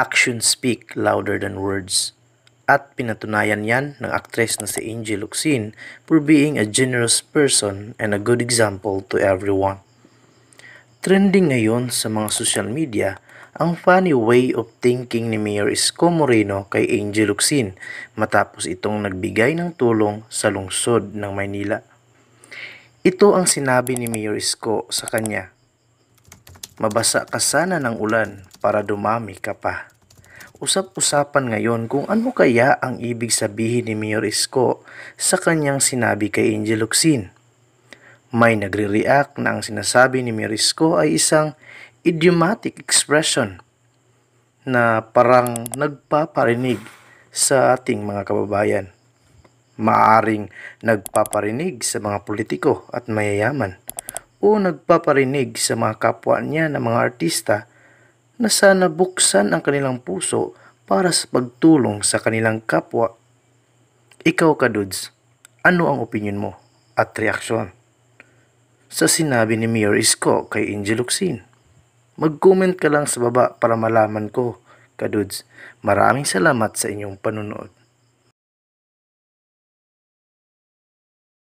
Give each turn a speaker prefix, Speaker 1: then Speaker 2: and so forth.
Speaker 1: actions speak louder than words. At pinatunayan yan ng actress na si Angel Locsin for being a generous person and a good example to everyone. Trending ngayon sa mga social media, ang funny way of thinking ni Mayor Isko Moreno kay Angel Locsin matapos itong nagbigay ng tulong sa lungsod ng Maynila. Ito ang sinabi ni Mayor Isko sa kanya Mabasa ka sana ng ulan para dumami ka pa. Usap-usapan ngayon kung ano kaya ang ibig sabihin ni Mayor Isko sa kanyang sinabi kay Angel Luxin. May nagre-react na ang sinasabi ni Mayor Isko ay isang idiomatic expression na parang nagpaparinig sa ating mga kababayan. Maaring nagpaparinig sa mga politiko at mayayaman o nagpaparinig sa mga kapwa niya ng mga artista na sana buksan ang kanilang puso para sa pagtulong sa kanilang kapwa. Ikaw ka dudes, ano ang opinion mo at reaksyon? Sa sinabi ni Mayor Isko kay Angel Mag-comment ka lang sa baba para malaman ko, kadudes. Maraming salamat sa inyong panunood.